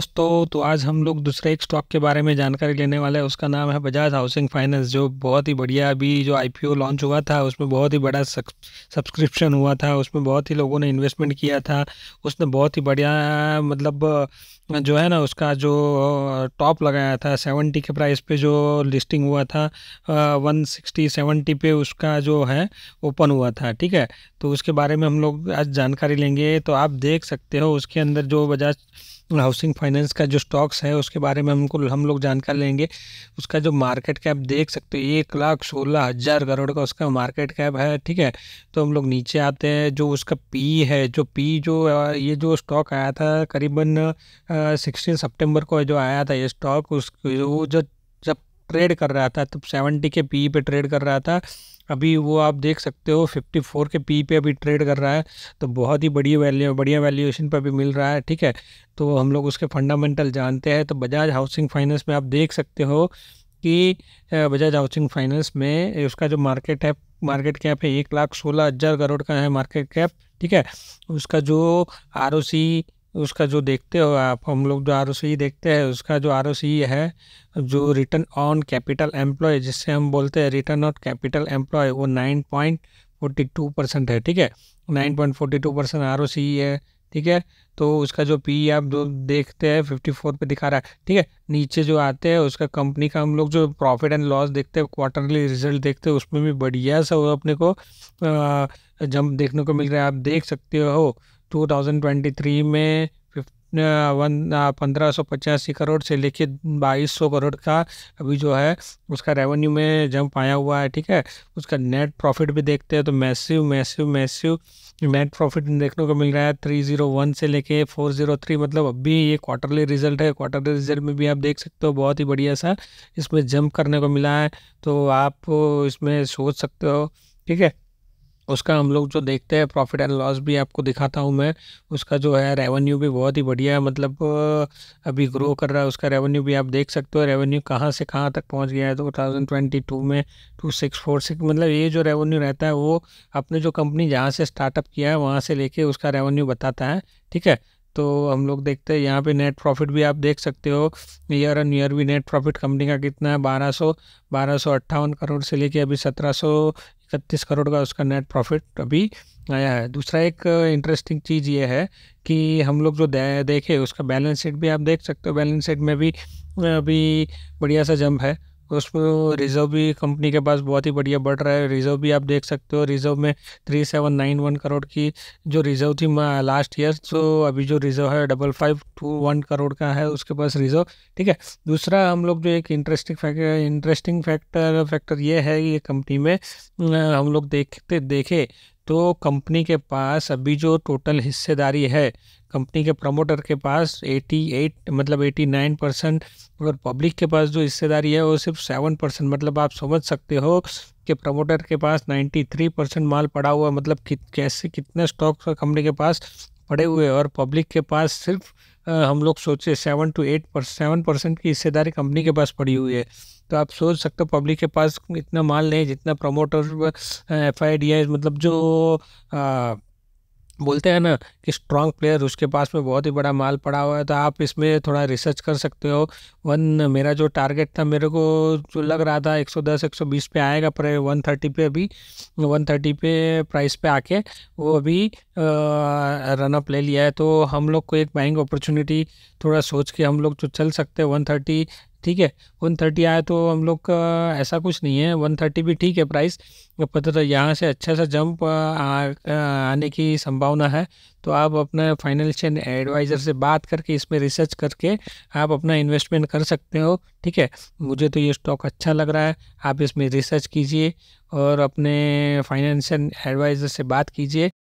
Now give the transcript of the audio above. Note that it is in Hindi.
दोस्तों तो आज हम लोग दूसरे एक स्टॉक के बारे में जानकारी लेने वाले हैं उसका नाम है बजाज हाउसिंग फाइनेंस जो बहुत ही बढ़िया अभी जो आईपीओ लॉन्च हुआ था उसमें बहुत ही बड़ा सब्सक्रिप्शन हुआ था उसमें बहुत ही लोगों ने इन्वेस्टमेंट किया था उसने बहुत ही बढ़िया मतलब जो है ना उसका जो टॉप लगाया था सेवेंटी के प्राइस पे जो लिस्टिंग हुआ था वन सिक्सटी सेवेंटी पे उसका जो है ओपन हुआ था ठीक है तो उसके बारे में हम लोग आज जानकारी लेंगे तो आप देख सकते हो उसके अंदर जो बजाज हाउसिंग फाइनेंस का जो स्टॉक्स है उसके बारे में हमको हम लोग जानकारी लेंगे उसका जो मार्केट कैप देख सकते हो एक लाख सोलह हज़ार करोड़ का उसका मार्केट कैप है ठीक है तो हम लोग नीचे आते हैं जो उसका पी है जो पी जो ये जो स्टॉक आया था करीबन सिक्सटीन सितंबर को जो आया था ये स्टॉक उस वो जो जब ट्रेड कर रहा था तब सेवेंटी के पी पे ट्रेड कर रहा था अभी वो आप देख सकते हो 54 के पी पे अभी ट्रेड कर रहा है तो बहुत ही बढ़िया वैल्यू बढ़िया वैल्यूएशन पर भी मिल रहा है ठीक है तो हम लोग उसके फंडामेंटल जानते हैं तो बजाज हाउसिंग फाइनेंस में आप देख सकते हो कि बजाज हाउसिंग फाइनेंस में उसका जो मार्केट है मार्केट कैप है एक लाख सोलह हज़ार करोड़ का है मार्केट कैप ठीक है उसका जो आर ओ सी उसका जो देखते हो आप हम लोग जो आर देखते हैं उसका जो आर है जो रिटर्न ऑन कैपिटल एम्प्लॉय जिससे हम बोलते हैं रिटर्न ऑन कैपिटल एम्प्लॉय वो nine point forty two percent है ठीक है nine point forty two percent R है ठीक है तो उसका जो पी e आप जो देखते हैं फिफ्टी फोर पे दिखा रहा है ठीक है नीचे जो आते हैं उसका कंपनी का हम लोग जो प्रॉफिट एंड लॉस देखते हैं क्वार्टरली रिजल्ट देखते हैं उसमें भी बढ़िया सा वो अपने को जंप देखने को मिल रहा है आप देख सकते हो 2023 में पंद्रह सौ पचासी करोड़ से लेके बाईस सौ करोड़ का अभी जो है उसका रेवेन्यू में जंप आया हुआ है ठीक है उसका नेट प्रॉफिट भी देखते हैं तो massive massive massive net profit देखने को मिल रहा है थ्री जीरो वन से लेके फोर जीरो थ्री मतलब अभी ये क्वार्टरली रिजल्ट है क्वार्टरली रिजल्ट में भी आप देख सकते हो बहुत ही बढ़िया सा इसमें जंप करने को मिला है तो आप इसमें सोच सकते हो ठीक है उसका हम लोग जो देखते हैं प्रॉफिट एंड लॉस भी आपको दिखाता हूँ मैं उसका जो है रेवेन्यू भी बहुत ही बढ़िया है मतलब अभी ग्रो कर रहा है उसका रेवेन्यू भी आप देख सकते हो रेवेन्यू कहाँ से कहाँ तक पहुँच गया है तो थाउजेंड ट्वेंटी टू में टू सिक्स फोर सिक्स मतलब ये जो रेवेन्यू रहता है वो अपने जो कंपनी जहाँ से स्टार्टअप किया है वहाँ से लेके उसका रेवेन्यू बताता है ठीक है तो हम लोग देखते हैं यहाँ पे नेट प्रॉफिट भी आप देख सकते हो ईयर एंड ईयर भी नेट प्रॉफिट कंपनी का कितना है बारह सौ बारह सौ अट्ठावन करोड़ से लेके अभी सत्रह सौ इकतीस करोड़ का उसका नेट प्रॉफिट अभी आया है दूसरा एक इंटरेस्टिंग चीज़ ये है कि हम लोग जो दे, देखे उसका बैलेंस शीट भी आप देख सकते हो बैलेंस शीट में भी अभी बढ़िया सा जंप है उसमें रिजर्व भी कंपनी के पास बहुत ही बढ़िया बढ़ रहा है रिजर्व भी आप देख सकते हो रिजर्व में three seven nine one crore की जो रिजर्व थी लास्ट ईयर तो अभी जो रिजर्व है double five two one crore का है उसके पास रिजर्व ठीक है दूसरा हम लोग जो एक interesting factor interesting factor factor ये है ये कंपनी में हम लोग देखते देखे तो कंपनी के पास अभी जो टोटल हिस्सेदारी है कंपनी के प्रमोटर के पास 88 मतलब 89 परसेंट और पब्लिक के पास जो हिस्सेदारी है वो सिर्फ 7 परसेंट मतलब आप समझ सकते हो कि प्रमोटर के पास 93 परसेंट माल पड़ा हुआ मतलब कि, कैसे कितने स्टॉक कंपनी के पास पड़े हुए और पब्लिक के पास सिर्फ आ, हम लोग सोचे सेवन टू एट पर सेवन परसेंट की हिस्सेदारी कंपनी के पास पड़ी हुई है तो आप सोच सकते हो पब्लिक के पास इतना माल नहीं जितना प्रमोटर एफ आई डी मतलब जो आ, बोलते हैं ना कि स्ट्रॉन्ग प्लेयर उसके पास में बहुत ही बड़ा माल पड़ा हुआ है तो आप इसमें थोड़ा रिसर्च कर सकते हो वन मेरा जो टारगेट था मेरे को जो लग रहा था 110 120 पे आएगा पर 130 पे अभी 130 पे प्राइस पे आके वो अभी रनअप ले लिया है तो हम लोग को एक बाइंग अपॉर्चुनिटी थोड़ा सोच के हम लोग जो तो चल सकते हैं वन थर्टी ठीक है वन थर्टी आया तो हम लोग का ऐसा कुछ नहीं है वन थर्टी भी ठीक है प्राइस पता था यहाँ से अच्छा सा जंप आने की संभावना है तो आप अपने फाइनेंशियल एडवाइज़र से बात करके इसमें रिसर्च करके आप अपना इन्वेस्टमेंट कर सकते हो ठीक है मुझे तो ये स्टॉक अच्छा लग रहा है आप इसमें रिसर्च कीजिए और अपने फाइनेंशियल एडवाइज़र से बात कीजिए